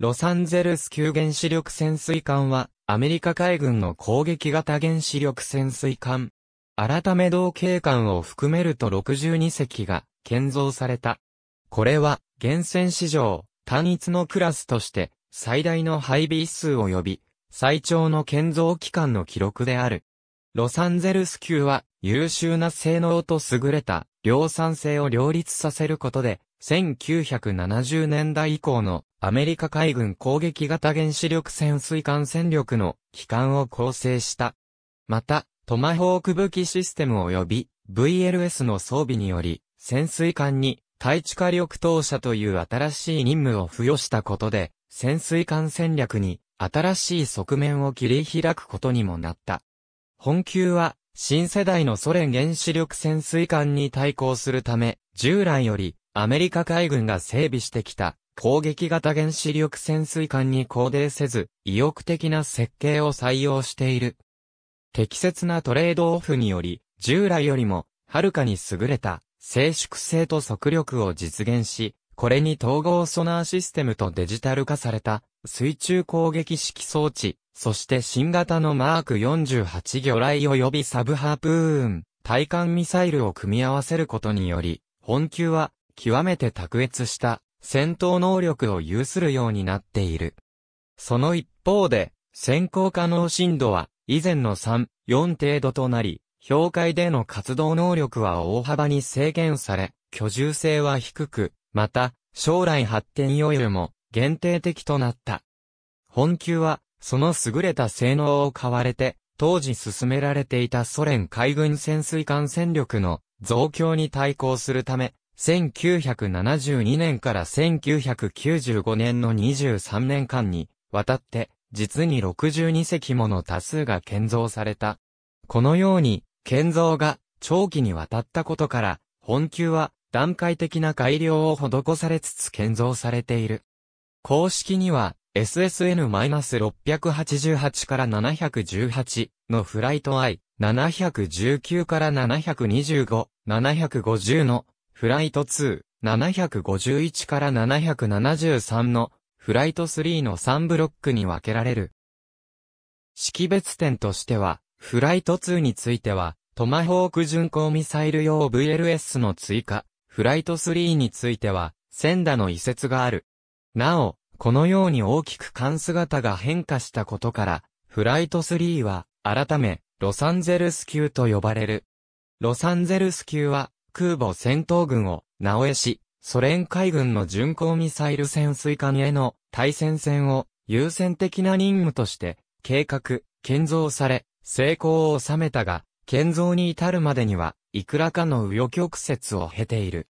ロサンゼルス級原子力潜水艦は、アメリカ海軍の攻撃型原子力潜水艦。改め同型艦を含めると62隻が建造された。これは、厳選史上、単一のクラスとして、最大の配備数及び、最長の建造期間の記録である。ロサンゼルス級は、優秀な性能と優れた量産性を両立させることで、1970年代以降のアメリカ海軍攻撃型原子力潜水艦戦力の機関を構成した。また、トマホーク武器システム及び VLS の装備により、潜水艦に対地火力投射という新しい任務を付与したことで、潜水艦戦略に新しい側面を切り開くことにもなった。本級は新世代のソ連原子力潜水艦に対抗するため、従来よりアメリカ海軍が整備してきた攻撃型原子力潜水艦に肯定せず、意欲的な設計を採用している。適切なトレードオフにより、従来よりも、はるかに優れた、静粛性と速力を実現し、これに統合ソナーシステムとデジタル化された、水中攻撃式装置、そして新型のマーク48魚雷及びサブハープーン、対艦ミサイルを組み合わせることにより、本級は極めて卓越した戦闘能力を有するようになっている。その一方で、先行可能深度は以前の3、4程度となり、氷海での活動能力は大幅に制限され、居住性は低く、また、将来発展余裕も限定的となった。本級は、その優れた性能を買われて、当時進められていたソ連海軍潜水艦戦力の増強に対抗するため、1972年から1995年の23年間に、わたって、実に62隻もの多数が建造された。このように、建造が長期にわたったことから、本級は段階的な改良を施されつつ建造されている。公式には、SSN-688 から718のフライト I、719から725、750のフライト2、751から773の、フライト3の3ブロックに分けられる。識別点としては、フライト2については、トマホーク巡航ミサイル用 VLS の追加、フライト3については、センダの移設がある。なお、このように大きく数姿が変化したことから、フライト3は、改め、ロサンゼルス級と呼ばれる。ロサンゼルス級は、空母戦闘群を、直江市、ソ連海軍の巡航ミサイル潜水艦への対戦線を優先的な任務として計画、建造され、成功を収めたが、建造に至るまでには、いくらかの右翼曲折を経ている。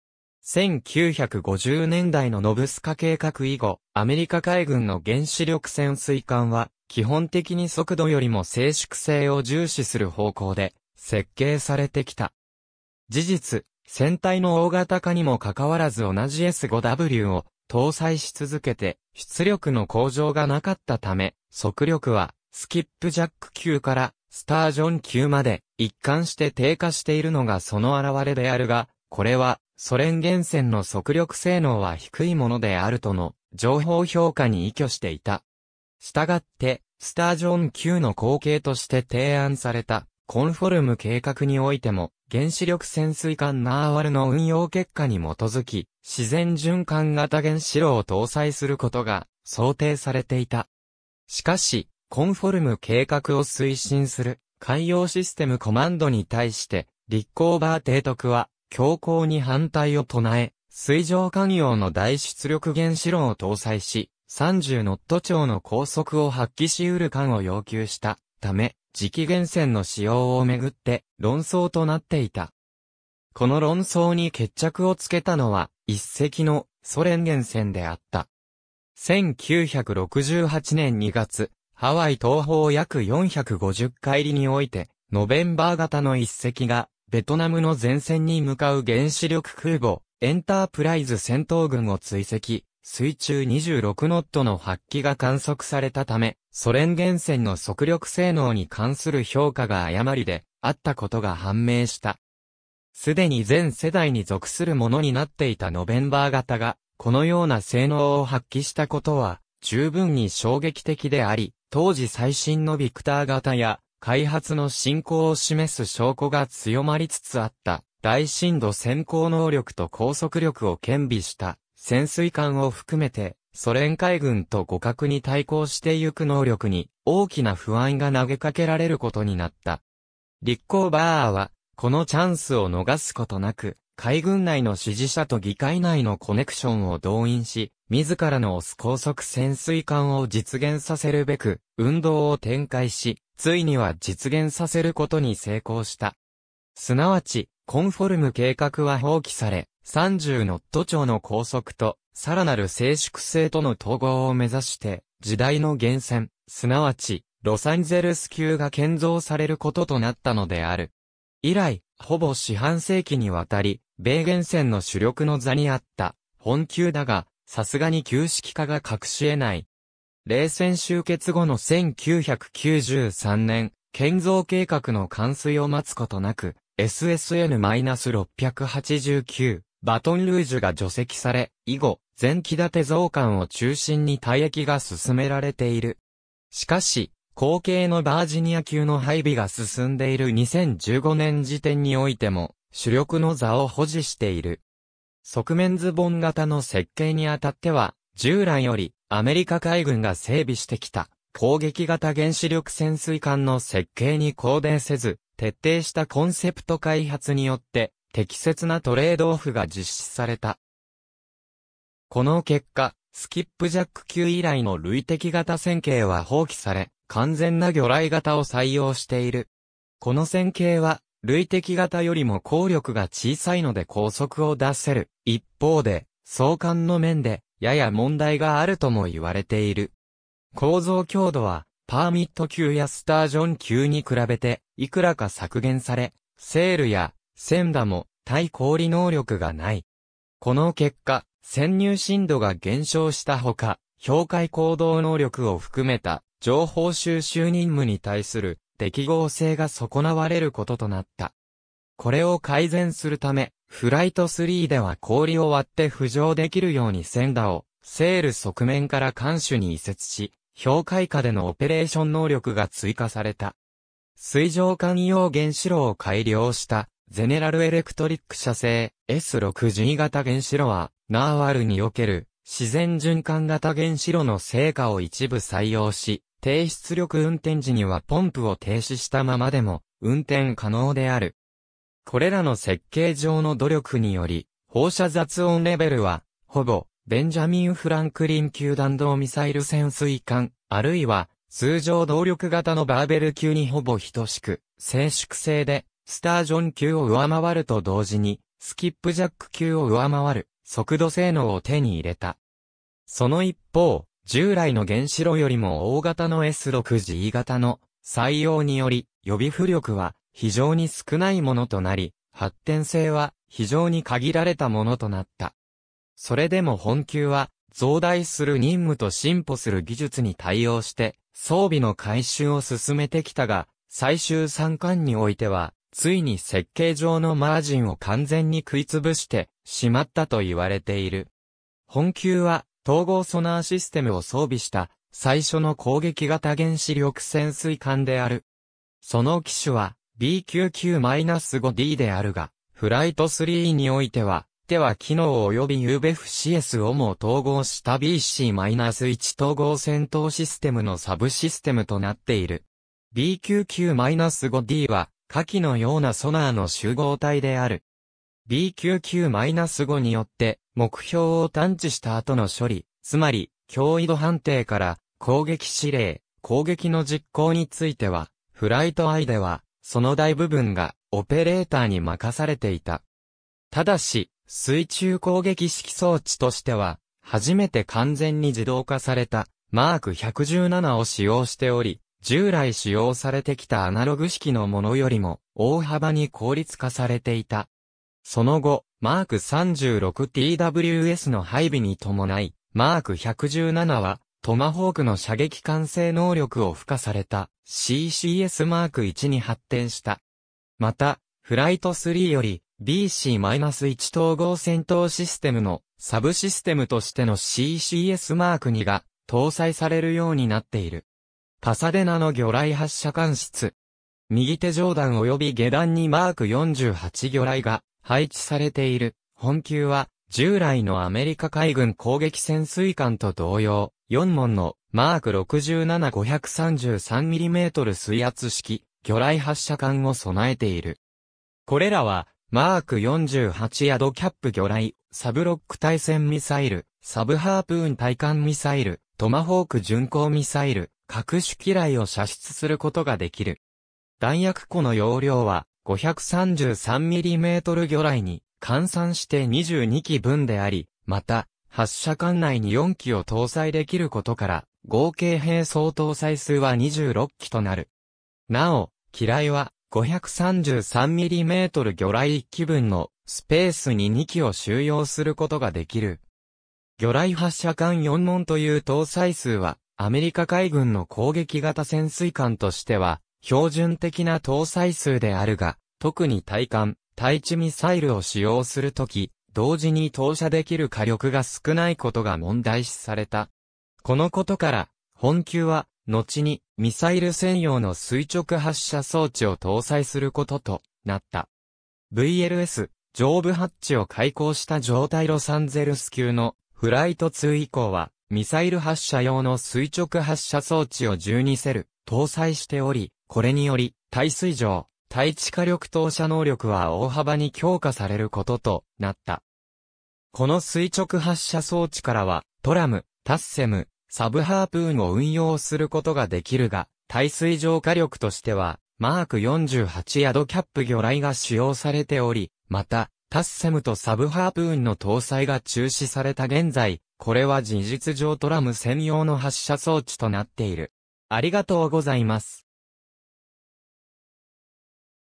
1950年代のノブスカ計画以後、アメリカ海軍の原子力潜水艦は、基本的に速度よりも静粛性を重視する方向で、設計されてきた。事実、船体の大型化にもかかわらず同じ S5W を搭載し続けて、出力の向上がなかったため、速力は、スキップジャック級からスタージョン級まで一貫して低下しているのがその現れであるが、これはソ連原戦の速力性能は低いものであるとの情報評価に依拠していた。したがって、スタージョン級の後継として提案されたコンフォルム計画においても、原子力潜水艦ナーワルの運用結果に基づき、自然循環型原子炉を搭載することが想定されていた。しかし、コンフォルム計画を推進する海洋システムコマンドに対して、立候バー提督は強行に反対を唱え、水上艦用の大出力原子炉を搭載し、30ノット超の高速を発揮し得る艦を要求した。ため、磁気源泉の使用をめぐって論争となっていた。この論争に決着をつけたのは、一隻のソ連源泉であった。1968年2月、ハワイ東方約450海里において、ノベンバー型の一隻が、ベトナムの前線に向かう原子力空母、エンタープライズ戦闘群を追跡、水中26ノットの発揮が観測されたため、ソ連原泉の速力性能に関する評価が誤りであったことが判明した。すでに全世代に属するものになっていたノベンバー型が、このような性能を発揮したことは、十分に衝撃的であり、当時最新のビクター型や、開発の進行を示す証拠が強まりつつあった、大深度先行能力と高速力を兼備した、潜水艦を含めて、ソ連海軍と互角に対抗してゆく能力に大きな不安が投げかけられることになった。立候バーは、このチャンスを逃すことなく、海軍内の支持者と議会内のコネクションを動員し、自らのオす高速潜水艦を実現させるべく、運動を展開し、ついには実現させることに成功した。すなわち、コンフォルム計画は放棄され、30ノットの高速と、さらなる静粛性との統合を目指して、時代の源泉、すなわち、ロサンゼルス級が建造されることとなったのである。以来、ほぼ四半世紀にわたり、米原線の主力の座にあった、本級だが、さすがに旧式化が隠し得ない。冷戦終結後の1993年、建造計画の完遂を待つことなく、SSN-689 バトンルージュが除籍され、以後、前期立て増刊を中心に退役が進められている。しかし、後継のバージニア級の配備が進んでいる2015年時点においても、主力の座を保持している。側面ズボン型の設計にあたっては、従来よりアメリカ海軍が整備してきた攻撃型原子力潜水艦の設計に抗定せず、徹底したコンセプト開発によって適切なトレードオフが実施された。この結果、スキップジャック級以来の類的型線形は放棄され、完全な魚雷型を採用している。この線形は、類的型よりも効力が小さいので高速を出せる。一方で、相関の面で、やや問題があるとも言われている。構造強度は、パーミット級やスタージョン級に比べて、いくらか削減され、セールや千打も対氷能力がない。この結果、潜入深度が減少したほか、氷海行動能力を含めた情報収集任務に対する適合性が損なわれることとなった。これを改善するため、フライト3では氷を割って浮上できるようにセンダを、セール側面から艦首に移設し、氷海下でのオペレーション能力が追加された。水上艦用原子炉を改良したゼネラルエレクトリック社製 s 6 2型原子炉は、ナーワルにおける自然循環型原子炉の成果を一部採用し、低出力運転時にはポンプを停止したままでも運転可能である。これらの設計上の努力により、放射雑音レベルは、ほぼ、ベンジャミン・フランクリン級弾道ミサイル潜水艦、あるいは、通常動力型のバーベル級にほぼ等しく、静粛性で、スタージョン級を上回ると同時に、スキップジャック級を上回る、速度性能を手に入れた。その一方、従来の原子炉よりも大型の S6G 型の採用により、予備浮力は非常に少ないものとなり、発展性は非常に限られたものとなった。それでも本級は、増大する任務と進歩する技術に対応して、装備の回収を進めてきたが、最終三冠においては、ついに設計上のマージンを完全に食いつぶしてしまったと言われている。本級は統合ソナーシステムを装備した最初の攻撃型原子力潜水艦である。その機種は B99-5D であるが、フライト3においては、では機能及び UBEF-CS をも統合した BC-1 統合戦闘システムのサブシステムとなっている。B99-5D は下記のようなソナーの集合体である。B99-5 によって目標を探知した後の処理、つまり強威度判定から攻撃指令、攻撃の実行については、フライトアイでは、その大部分がオペレーターに任されていた。ただし、水中攻撃式装置としては、初めて完全に自動化された、マーク117を使用しており、従来使用されてきたアナログ式のものよりも大幅に効率化されていた。その後、マーク 36TWS の配備に伴い、マーク117はトマホークの射撃管制能力を付加された CCS マーク1に発展した。また、フライト3より BC-1 統合戦闘システムのサブシステムとしての CCS マーク2が搭載されるようになっている。パサデナの魚雷発射管室。右手上段及び下段にマーク48魚雷が配置されている。本級は従来のアメリカ海軍攻撃潜水艦と同様、4門のマーク 67533mm 水圧式魚雷発射管を備えている。これらはマーク48ヤドキャップ魚雷、サブロック対戦ミサイル、サブハープーン対艦ミサイル、トマホーク巡航ミサイル、各種機雷を射出することができる。弾薬庫の容量は 533mm 魚雷に換算して22機分であり、また、発射管内に4機を搭載できることから、合計兵装搭載数は26機となる。なお、機雷は 533mm 魚雷1機分のスペースに2機を収容することができる。魚雷発射管4門という搭載数はアメリカ海軍の攻撃型潜水艦としては、標準的な搭載数であるが、特に対艦、対地ミサイルを使用するとき、同時に投射できる火力が少ないことが問題視された。このことから、本級は、後に、ミサイル専用の垂直発射装置を搭載することとなった。VLS、上部ハッチを開口した状態ロサンゼルス級のフライト2以降は、ミサイル発射用の垂直発射装置を12セル搭載しており、これにより、耐水上、耐地火力投射能力は大幅に強化されることとなった。この垂直発射装置からは、トラム、タッセム、サブハープーンを運用することができるが、耐水上火力としては、マーク48ヤドキャップ魚雷が使用されており、また、タッセムとサブハープーンの搭載が中止された現在、これは事実上トラム専用の発射装置となっている。ありがとうございます。